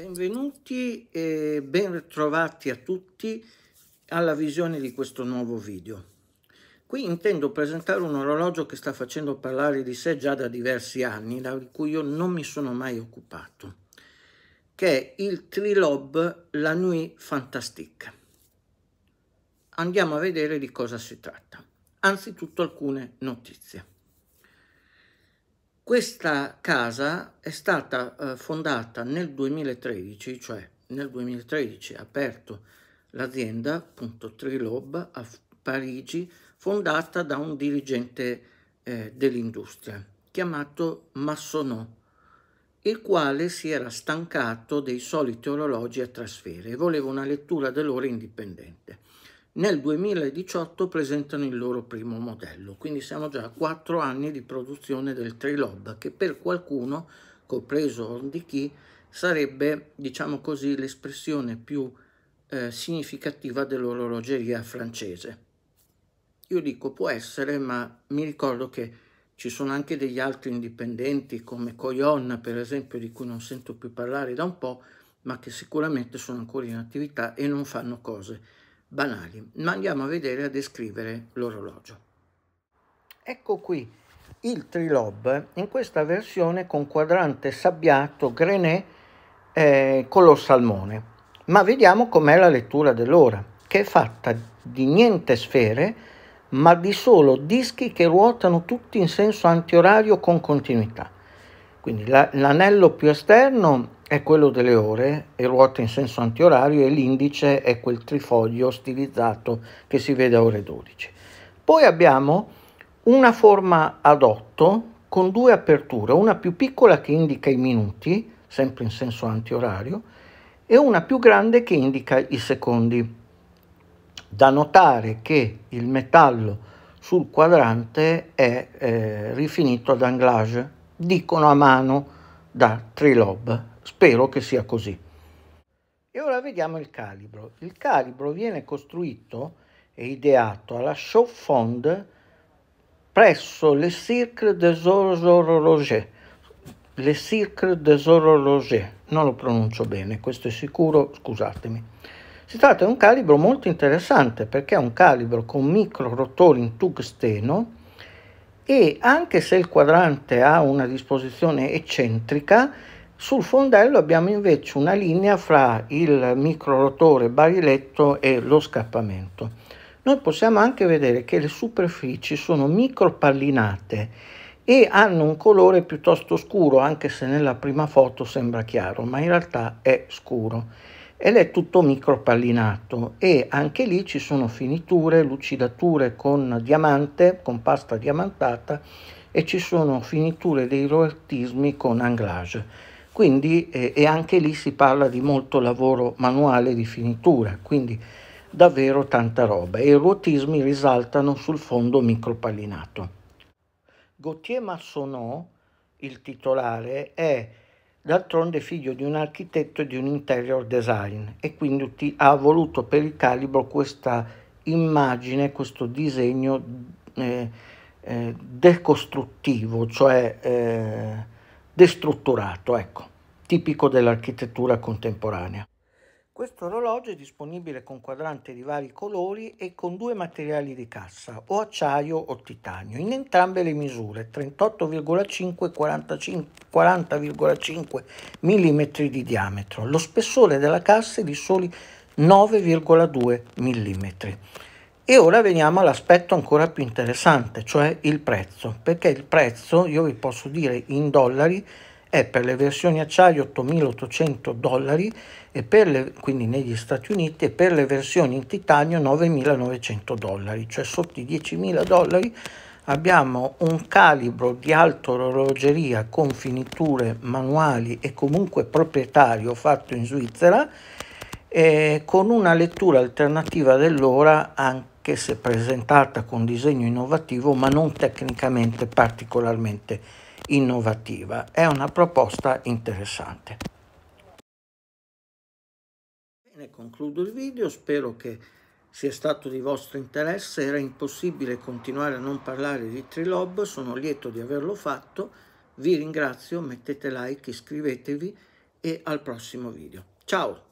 Benvenuti e ben ritrovati a tutti alla visione di questo nuovo video. Qui intendo presentare un orologio che sta facendo parlare di sé già da diversi anni, da cui io non mi sono mai occupato, che è il Trilob La Nuit Fantastique. Andiamo a vedere di cosa si tratta. Anzitutto alcune notizie. Questa casa è stata eh, fondata nel 2013, cioè nel 2013 ha aperto l'azienda appunto Trilob a Parigi, fondata da un dirigente eh, dell'industria chiamato Massonot, il quale si era stancato dei soliti orologi a trasfere e voleva una lettura dell'ora indipendente nel 2018 presentano il loro primo modello, quindi siamo già a 4 anni di produzione del Trilob che per qualcuno, compreso Hondichi, sarebbe, diciamo così, l'espressione più eh, significativa dell'orologeria francese. Io dico può essere, ma mi ricordo che ci sono anche degli altri indipendenti come Coyon, per esempio, di cui non sento più parlare da un po', ma che sicuramente sono ancora in attività e non fanno cose banali, ma andiamo a vedere a descrivere l'orologio. Ecco qui il Trilob in questa versione con quadrante sabbiato grenè eh, color salmone. Ma vediamo com'è la lettura dell'ora, che è fatta di niente sfere, ma di solo dischi che ruotano tutti in senso antiorario con continuità. Quindi l'anello più esterno è quello delle ore e ruota in senso antiorario e l'indice è quel trifoglio stilizzato che si vede a ore 12. Poi abbiamo una forma ad 8 con due aperture, una più piccola che indica i minuti, sempre in senso antiorario, e una più grande che indica i secondi. Da notare che il metallo sul quadrante è eh, rifinito ad anglage, dicono a mano da Trilob, Spero che sia così. E ora vediamo il calibro. Il calibro viene costruito e ideato alla Show Fond presso le Cirque des Horloges. Le Cirque des Horloges, non lo pronuncio bene, questo è sicuro, scusatemi. Si tratta di un calibro molto interessante perché è un calibro con micro rotori in tungsteno e anche se il quadrante ha una disposizione eccentrica, sul fondello abbiamo invece una linea fra il microrotore bariletto e lo scappamento. Noi possiamo anche vedere che le superfici sono micropallinate e hanno un colore piuttosto scuro, anche se nella prima foto sembra chiaro, ma in realtà è scuro. Ed è tutto micropallinato e anche lì ci sono finiture, lucidature con diamante, con pasta diamantata e ci sono finiture dei roeltismi con anglage. Quindi, eh, e anche lì si parla di molto lavoro manuale di finitura, quindi davvero tanta roba e i ruotismi risaltano sul fondo micropallinato. Gauthier Massonot, il titolare, è d'altronde figlio di un architetto e di un interior design e quindi ha voluto per il calibro questa immagine, questo disegno eh, eh, decostruttivo, cioè eh, destrutturato, ecco, tipico dell'architettura contemporanea. Questo orologio è disponibile con quadrante di vari colori e con due materiali di cassa, o acciaio o titanio, in entrambe le misure, 38,5 40,5 mm di diametro. Lo spessore della cassa è di soli 9,2 mm. E ora veniamo all'aspetto ancora più interessante, cioè il prezzo, perché il prezzo, io vi posso dire in dollari, è per le versioni acciaio 8.800 dollari, e per le, quindi negli Stati Uniti, e per le versioni in titanio 9.900 dollari, cioè sotto i 10.000 dollari abbiamo un calibro di alta orologeria con finiture manuali e comunque proprietario fatto in Svizzera, eh, con una lettura alternativa dell'ora anche che si presentata con disegno innovativo ma non tecnicamente particolarmente innovativa. È una proposta interessante. Bene, concludo il video, spero che sia stato di vostro interesse, era impossibile continuare a non parlare di Trilob, sono lieto di averlo fatto, vi ringrazio, mettete like, iscrivetevi e al prossimo video. Ciao!